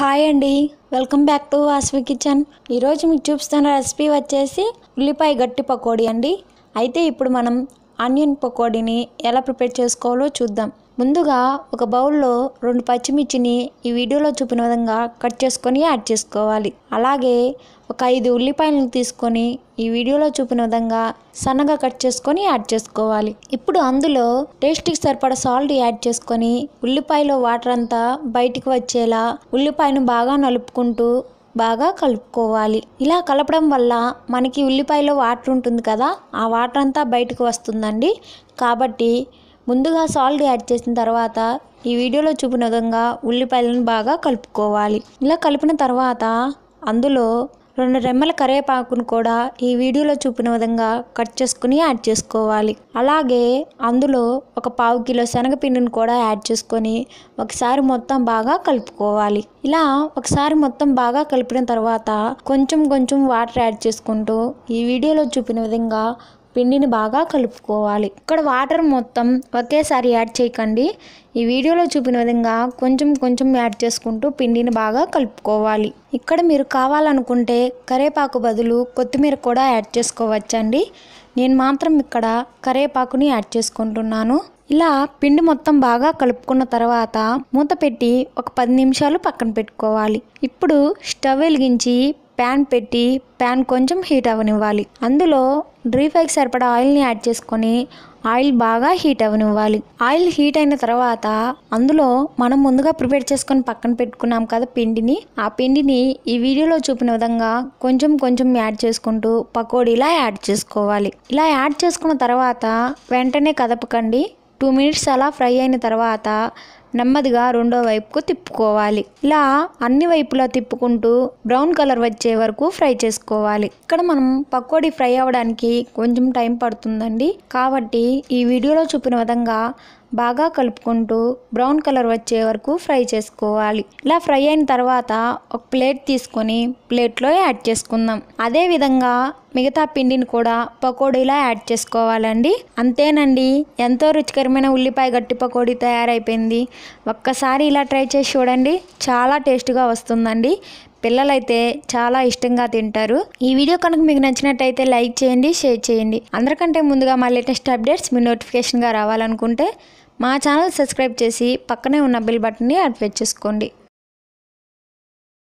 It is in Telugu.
హాయ్ అండి welcome back to Vasavi kitchen ఈరోజు మీకు చూపిస్తున్న రెసిపీ వచ్చేసి ఉల్లిపాయ గట్టి పకోడీ అండి అయితే ఇప్పుడు మనం ఆనియన్ పకోడీని ఎలా ప్రిపేర్ చేసుకోవాలో చూద్దాం ముందుగా ఒక బౌల్లో రెండు పచ్చిమిర్చిని ఈ వీడియోలో చూపిన విధంగా కట్ చేసుకొని యాడ్ చేసుకోవాలి అలాగే ఒక ఐదు ఉల్లిపాయలను తీసుకొని ఈ వీడియోలో చూపిన విధంగా సన్నగా కట్ చేసుకొని యాడ్ చేసుకోవాలి ఇప్పుడు అందులో టేస్ట్కి సరిపడ సాల్ట్ యాడ్ చేసుకొని ఉల్లిపాయలో వాటర్ అంతా బయటికి వచ్చేలా ఉల్లిపాయను బాగా నలుపుకుంటూ బాగా కలుపుకోవాలి ఇలా కలపడం వల్ల మనకి ఉల్లిపాయలో వాటర్ ఉంటుంది కదా ఆ వాటర్ అంతా బయటకు వస్తుందండి కాబట్టి ముందుగా సాల్ట్ యాడ్ చేసిన తర్వాత ఈ వీడియోలో చూపిన విధంగా ఉల్లిపాయలను బాగా కలుపుకోవాలి ఇలా కలిపిన తర్వాత అందులో రెండు రెమ్మల కరివేపాకును కూడా ఈ వీడియోలో చూపిన విధంగా కట్ చేసుకుని యాడ్ చేసుకోవాలి అలాగే అందులో ఒక పావు కిలో శనగపిండిని కూడా యాడ్ చేసుకొని ఒకసారి మొత్తం బాగా కలుపుకోవాలి ఇలా ఒకసారి మొత్తం బాగా కలిపిన తర్వాత కొంచెం కొంచెం వాటర్ యాడ్ చేసుకుంటూ ఈ వీడియోలో చూపిన విధంగా పిండిని బాగా కలుపుకోవాలి ఇక్కడ వాటర్ మొత్తం ఒకేసారి యాడ్ చేయకండి ఈ వీడియోలో చూపిన విధంగా కొంచెం కొంచెం యాడ్ చేసుకుంటూ పిండిని బాగా కలుపుకోవాలి ఇక్కడ మీరు కావాలనుకుంటే కరేపాకు బదులు కొత్తిమీర కూడా యాడ్ చేసుకోవచ్చండి నేను మాత్రం ఇక్కడ కరేపాకుని యాడ్ చేసుకుంటున్నాను ఇలా పిండి మొత్తం బాగా కలుపుకున్న తర్వాత మూత పెట్టి ఒక పది నిమిషాలు పక్కన పెట్టుకోవాలి ఇప్పుడు స్టవ్ వెలిగించి ప్యాన్ పెట్టి ప్యాన్ కొంచెం హీట్ అవ్వనివ్వాలి అందులో డ్రీఫైకి సరిపడా ఆయిల్ని యాడ్ చేసుకొని ఆయిల్ బాగా హీట్ అవ్వనివ్వాలి ఆయిల్ హీట్ అయిన తర్వాత అందులో మనం ముందుగా ప్రిపేర్ చేసుకొని పక్కన పెట్టుకున్నాం కదా పిండిని ఆ పిండిని ఈ వీడియోలో చూపిన విధంగా కొంచెం కొంచెం యాడ్ చేసుకుంటూ పకోడీలా యాడ్ చేసుకోవాలి ఇలా యాడ్ చేసుకున్న తర్వాత వెంటనే కదపకండి టూ మినిట్స్ అలా ఫ్రై అయిన తర్వాత నెమ్మదిగా రెండో వైపుకు తిప్పుకోవాలి ఇలా అన్ని వైపులా తిప్పుకుంటూ బ్రౌన్ కలర్ వచ్చే వరకు ఫ్రై చేసుకోవాలి ఇక్కడ మనం పకోడీ ఫ్రై అవ్వడానికి కొంచెం టైం పడుతుందండి కాబట్టి ఈ వీడియోలో చూపిన విధంగా బాగా కలుపుకుంటూ బ్రౌన్ కలర్ వచ్చే వరకు ఫ్రై చేసుకోవాలి ఇలా ఫ్రై అయిన తర్వాత ఒక ప్లేట్ తీసుకొని ప్లేట్లో యాడ్ చేసుకుందాం అదేవిధంగా మిగతా పిండిని కూడా పకోడీలా యాడ్ చేసుకోవాలండి అంతేనండి ఎంతో రుచికరమైన ఉల్లిపాయ గట్టి పకోడీ తయారైపోయింది ఒక్కసారి ఇలా ట్రై చేసి చూడండి చాలా టేస్ట్గా వస్తుందండి పిల్లలైతే చాలా ఇష్టంగా తింటారు ఈ వీడియో కనుక మీకు నచ్చినట్టయితే లైక్ చేయండి షేర్ చేయండి అందరికంటే ముందుగా మా లేటెస్ట్ అప్డేట్స్ మీ నోటిఫికేషన్గా రావాలనుకుంటే మా ఛానల్ సబ్స్క్రైబ్ చేసి పక్కనే ఉన్న బిల్ బటన్ని యాక్టివేట్ చేసుకోండి